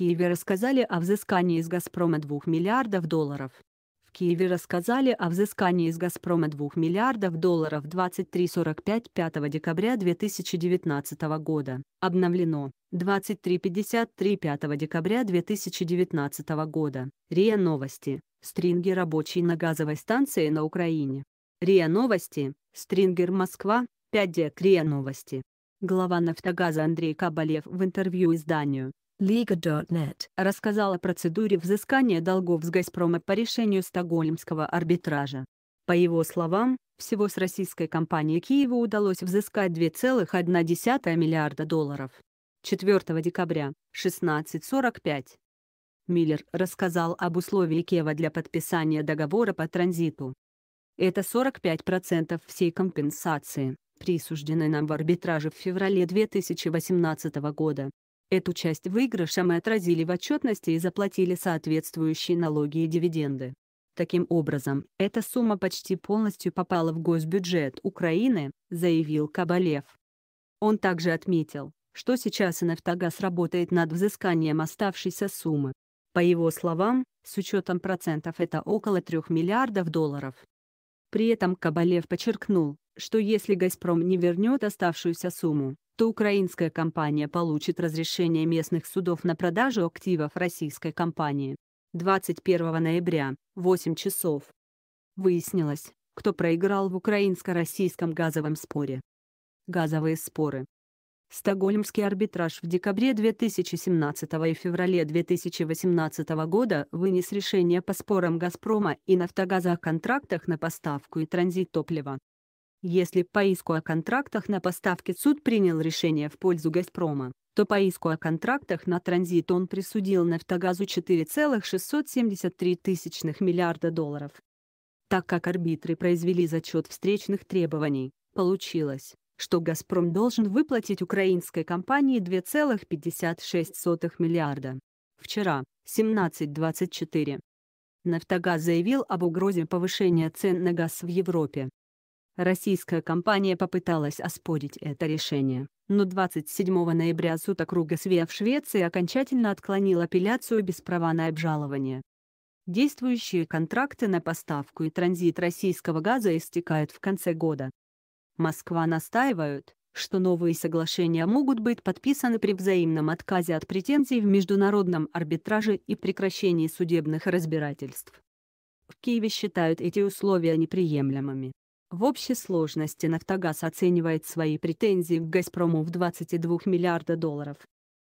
Киеве рассказали о взыскании из «Газпрома» 2 миллиардов долларов. В Киеве рассказали о взыскании из «Газпрома» 2 миллиардов долларов 23.45 5 декабря 2019 года. Обновлено. 23.53 5 декабря 2019 года. РИА Новости. Стринги рабочий на газовой станции на Украине. РИА Новости. Стрингер Москва. 5 декабря. РИА Новости. Глава «Нафтогаза» Андрей Кабалев в интервью изданию Liga.net рассказал о процедуре взыскания долгов с «Газпрома» по решению Стокгольмского арбитража. По его словам, всего с российской компанией Киева удалось взыскать 2,1 миллиарда долларов. 4 декабря, 16.45. Миллер рассказал об условии Киева для подписания договора по транзиту. Это 45% всей компенсации, присужденной нам в арбитраже в феврале 2018 года, Эту часть выигрыша мы отразили в отчетности и заплатили соответствующие налоги и дивиденды. Таким образом, эта сумма почти полностью попала в госбюджет Украины, заявил Кабалев. Он также отметил, что сейчас и «Нафтогаз» работает над взысканием оставшейся суммы. По его словам, с учетом процентов это около 3 миллиардов долларов. При этом Кабалев подчеркнул, что если «Газпром» не вернет оставшуюся сумму, то украинская компания получит разрешение местных судов на продажу активов российской компании. 21 ноября, 8 часов. Выяснилось, кто проиграл в украинско-российском газовом споре. Газовые споры. Стокгольмский арбитраж в декабре 2017 и феврале 2018 года вынес решение по спорам «Газпрома» и «Нафтогаза» о контрактах на поставку и транзит топлива. Если по иску о контрактах на поставки суд принял решение в пользу «Газпрома», то по иску о контрактах на транзит он присудил «Нафтогазу» 4,673 тысячных миллиарда долларов. Так как арбитры произвели зачет встречных требований, получилось, что «Газпром» должен выплатить украинской компании 2,56 миллиарда. Вчера, 17.24. «Нафтогаз» заявил об угрозе повышения цен на газ в Европе. Российская компания попыталась оспорить это решение, но 27 ноября суд округа Свея в Швеции окончательно отклонил апелляцию без права на обжалование. Действующие контракты на поставку и транзит российского газа истекают в конце года. Москва настаивает, что новые соглашения могут быть подписаны при взаимном отказе от претензий в международном арбитраже и прекращении судебных разбирательств. В Киеве считают эти условия неприемлемыми. В общей сложности «Нафтогаз» оценивает свои претензии к «Газпрому» в 22 миллиарда долларов.